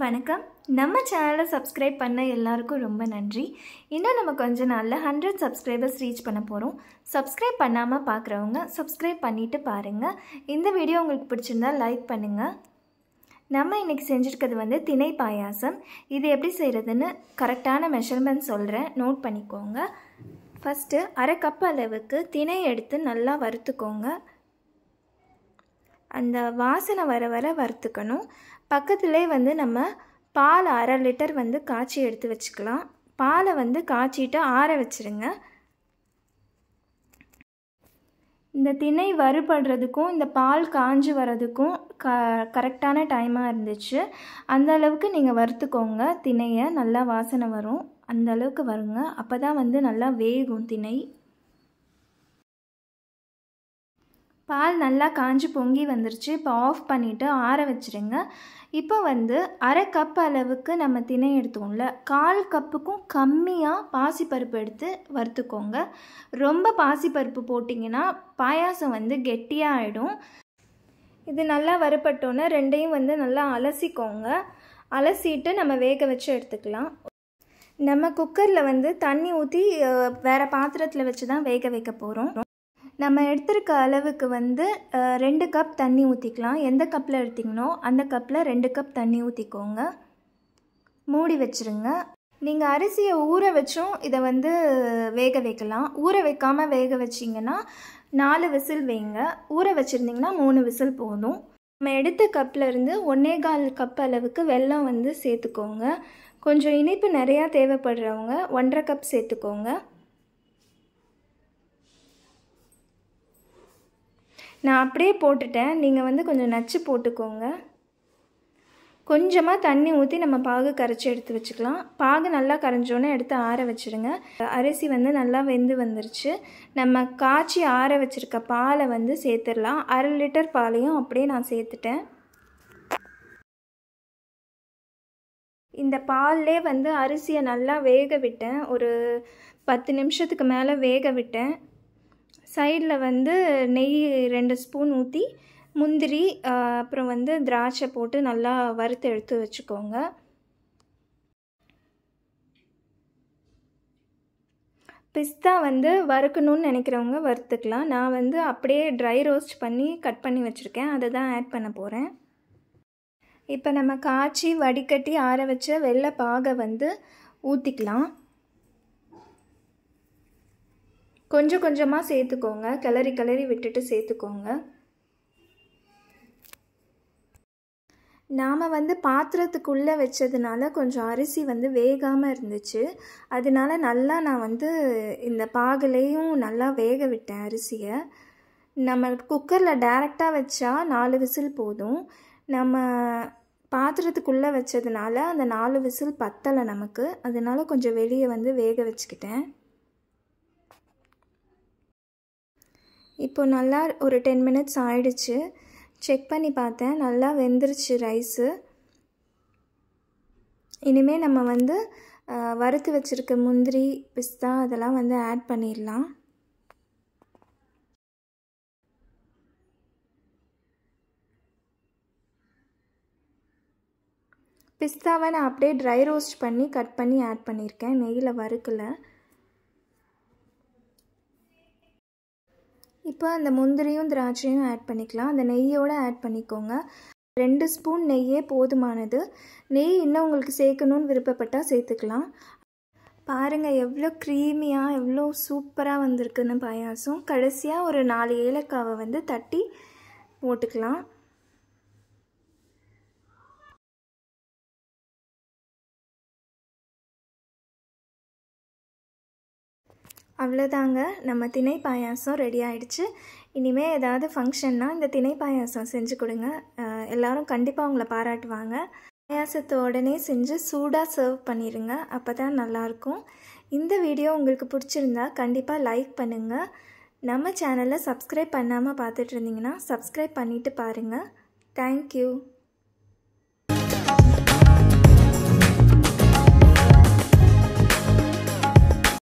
வணக்கம் நம்ம சேனலை சப்ஸ்கிரைப் பண்ண எல்லாருக்கும் ரொம்ப நன்றி இன்னும் நம்ம கொஞ்ச நாளில் ஹண்ட்ரட் சப்ஸ்கிரைபர்ஸ் ரீச் பண்ண போகிறோம் சப்ஸ்கிரைப் பண்ணாமல் பார்க்குறவங்க சப்ஸ்கிரைப் பண்ணிவிட்டு பாருங்கள் இந்த வீடியோ உங்களுக்கு பிடிச்சிருந்தால் லைக் பண்ணுங்கள் நம்ம இன்றைக்கி செஞ்சுருக்கிறது வந்து திணை பாயாசம் இது எப்படி செய்கிறதுன்னு கரெக்டான மெஷர்மெண்ட் சொல்கிறேன் நோட் பண்ணிக்கோங்க ஃபஸ்ட்டு அரை கப் அளவுக்கு திணை எடுத்து நல்லா வறுத்துக்கோங்க அந்த வாசனை வர வர வறுத்துக்கணும் பக்கத்துலேயே வந்து நம்ம பால் அரை லிட்டர் வந்து காய்ச்சி எடுத்து வச்சுக்கலாம் பாலை வந்து காய்ச்சிட்டு ஆற வச்சுருங்க இந்த திணை வறுபடுறதுக்கும் இந்த பால் காஞ்சி வர்றதுக்கும் க கரெக்டான டைமாக இருந்துச்சு அந்த அளவுக்கு நீங்கள் வறுத்துக்கோங்க திணையை நல்லா வாசனை வரும் அந்த அளவுக்கு வருங்க அப்போ தான் வந்து நல்லா வேகும் திணை பால் நல்லா காஞ்சி பொங்கி வந்துருச்சு இப்போ ஆஃப் பண்ணிவிட்டு ஆற வச்சுருங்க இப்போ வந்து அரை கப் அளவுக்கு நம்ம தினை எடுத்தோம்ல கால் கப்புக்கும் கம்மியாக பாசிப்பருப்பு எடுத்து வறுத்துக்கோங்க ரொம்ப பாசிப்பருப்பு போட்டிங்கன்னா பாயாசம் வந்து கெட்டியாக ஆகிடும் இது நல்லா வறுப்பட்டோன்னே ரெண்டையும் வந்து நல்லா அலசிக்கோங்க அலசிட்டு நம்ம வேக வச்சு எடுத்துக்கலாம் நம்ம குக்கரில் வந்து தண்ணி ஊற்றி வேறு பாத்திரத்தில் வச்சு தான் வேக வைக்க போகிறோம் நம்ம எடுத்திருக்க அளவுக்கு வந்து ரெண்டு கப் தண்ணி ஊற்றிக்கலாம் எந்த கப்பில் எடுத்திங்கனோ அந்த கப்பில் ரெண்டு கப் தண்ணி ஊற்றிக்கோங்க மூடி வச்சுருங்க நீங்கள் அரிசியை ஊற வச்சும் இதை வந்து வேக வைக்கலாம் ஊற வைக்காமல் வேக வச்சிங்கன்னா நாலு விசில் வைங்க ஊற வச்சுருந்திங்கன்னா மூணு விசில் போதும் நம்ம எடுத்த கப்பில் இருந்து ஒன்றே கால் கப் அளவுக்கு வெல்லம் வந்து சேர்த்துக்கோங்க கொஞ்சம் இனிப்பு நிறையா தேவைப்படுறவங்க ஒன்றரை கப் சேர்த்துக்கோங்க நான் அப்படியே போட்டுட்டேன் நீங்கள் வந்து கொஞ்சம் நச்சு போட்டுக்கோங்க கொஞ்சமாக தண்ணி ஊற்றி நம்ம பாகு கரைச்சி எடுத்து வச்சுக்கலாம் பாகு நல்லா கரைஞ்சோன்னே எடுத்து ஆற வச்சுருங்க அரிசி வந்து நல்லா வெந்து வந்துருச்சு நம்ம காய்ச்சி ஆற வச்சுருக்க பாலை வந்து சேர்த்துடலாம் அரை லிட்டர் பாலையும் அப்படியே நான் சேர்த்துட்டேன் இந்த பால்லே வந்து அரிசியை நல்லா வேக விட்டேன் ஒரு பத்து நிமிஷத்துக்கு மேலே வேக விட்டேன் சைடில் வந்து நெய் ரெண்டு ஸ்பூன் ஊற்றி முந்திரி அப்புறம் வந்து திராட்சை போட்டு நல்லா வறுத்து எடுத்து வச்சுக்கோங்க பிஸ்தா வந்து வறுக்கணும்னு நினைக்கிறவங்க வறுத்துக்கலாம் நான் வந்து அப்படியே ட்ரை ரோஸ்ட் பண்ணி கட் பண்ணி வச்சுருக்கேன் அதை தான் ஆட் பண்ண போகிறேன் இப்போ நம்ம காய்ச்சி வடிகட்டி ஆற வச்ச வெள்ளை பாகை வந்து ஊற்றிக்கலாம் கொஞ்சம் கொஞ்சமாக சேர்த்துக்கோங்க கிளறி கிளறி விட்டுட்டு சேர்த்துக்கோங்க நாம் வந்து பாத்திரத்துக்குள்ளே வச்சதுனால கொஞ்சம் அரிசி வந்து வேகாமல் இருந்துச்சு அதனால நல்லா நான் வந்து இந்த பாகலையும் நல்லா வேக விட்டேன் அரிசியை நம்ம குக்கரில் டைரெக்டாக வச்சா நாலு விசில் போதும் நம்ம பாத்திரத்துக்குள்ளே வச்சதுனால அந்த நாலு விசில் பத்தலை நமக்கு அதனால கொஞ்சம் வெளியே வந்து வேக வச்சுக்கிட்டேன் இப்போது நல்லா ஒரு டென் மினிட்ஸ் ஆயிடுச்சு செக் பண்ணி பார்த்தேன் நல்லா வெந்துருச்சு ரைஸு இனிமேல் நம்ம வந்து வறுத்து வச்சுருக்க முந்திரி பிஸ்தா அதெல்லாம் வந்து ஆட் பண்ணிடலாம் பிஸ்தாவை நான் அப்படியே ட்ரை ரோஸ்ட் பண்ணி கட் பண்ணி ஆட் பண்ணியிருக்கேன் நெய்யில் வறுக்கலை இப்போ அந்த முந்திரியும் திராட்சையும் ஆட் பண்ணிக்கலாம் அந்த நெய்யோடு ஆட் பண்ணிக்கோங்க ரெண்டு ஸ்பூன் நெய்யே போதுமானது நெய் இன்னும் உங்களுக்கு சேர்க்கணும்னு விருப்பப்பட்டால் சேர்த்துக்கலாம் பாருங்கள் எவ்வளோ க்ரீமியாக எவ்வளோ சூப்பராக வந்திருக்குன்னு பாயாசம் கடைசியாக ஒரு நாலு ஏலக்காவை வந்து தட்டி போட்டுக்கலாம் அவ்வளோதாங்க நம்ம திணை பாயாசம் ரெடி ஆகிடுச்சு இனிமேல் ஏதாவது ஃபங்க்ஷன்னா இந்த திணை பாயாசம் செஞ்சு கொடுங்க எல்லோரும் கண்டிப்பாக உங்களை பாராட்டுவாங்க பாயாசத்தை உடனே செஞ்சு சூடாக சர்வ் பண்ணிடுங்க அப்போ தான் நல்லாயிருக்கும் இந்த வீடியோ உங்களுக்கு பிடிச்சிருந்தா கண்டிப்பாக லைக் பண்ணுங்கள் நம்ம சேனலை சப்ஸ்கிரைப் பண்ணாமல் பார்த்துட்டு இருந்தீங்கன்னா சப்ஸ்கிரைப் பண்ணிவிட்டு பாருங்கள் தேங்க்யூ